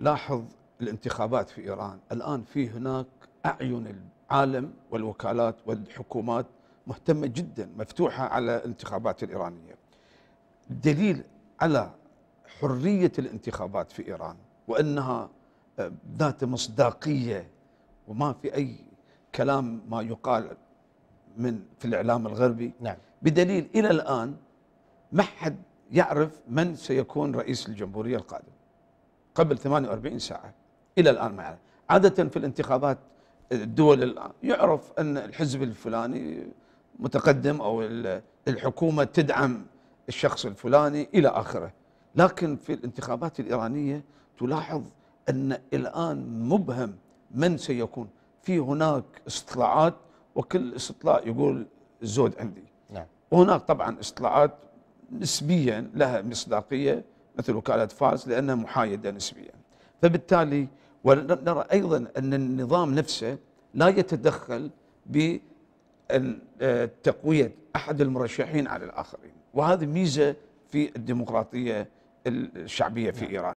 لاحظ الانتخابات في إيران الآن في هناك أعين العالم والوكالات والحكومات مهتمة جدا مفتوحة على الانتخابات الإيرانية دليل على حرية الانتخابات في إيران وأنها آه، ذات مصداقية وما في أي كلام ما يقال من في الإعلام الغربي نعم. بدليل إلى الآن ما حد يعرف من سيكون رئيس الجمهورية القادم قبل 48 ساعة إلى الآن ما يعرف عادة في الانتخابات الدول يعرف أن الحزب الفلاني متقدم أو الحكومة تدعم الشخص الفلاني إلى آخره لكن في الانتخابات الإيرانية تلاحظ أن الآن مبهم من سيكون في هناك استطلاعات وكل استطلاع يقول زود عندي نعم. وهناك طبعا استطلاعات نسبيا لها مصداقية مثل وكالة فاز لأنها محايدة نسبيا فبالتالي ونرى أيضا أن النظام نفسه لا يتدخل بتقوية أحد المرشحين على الآخرين وهذه ميزة في الديمقراطية الشعبية في نعم. إيران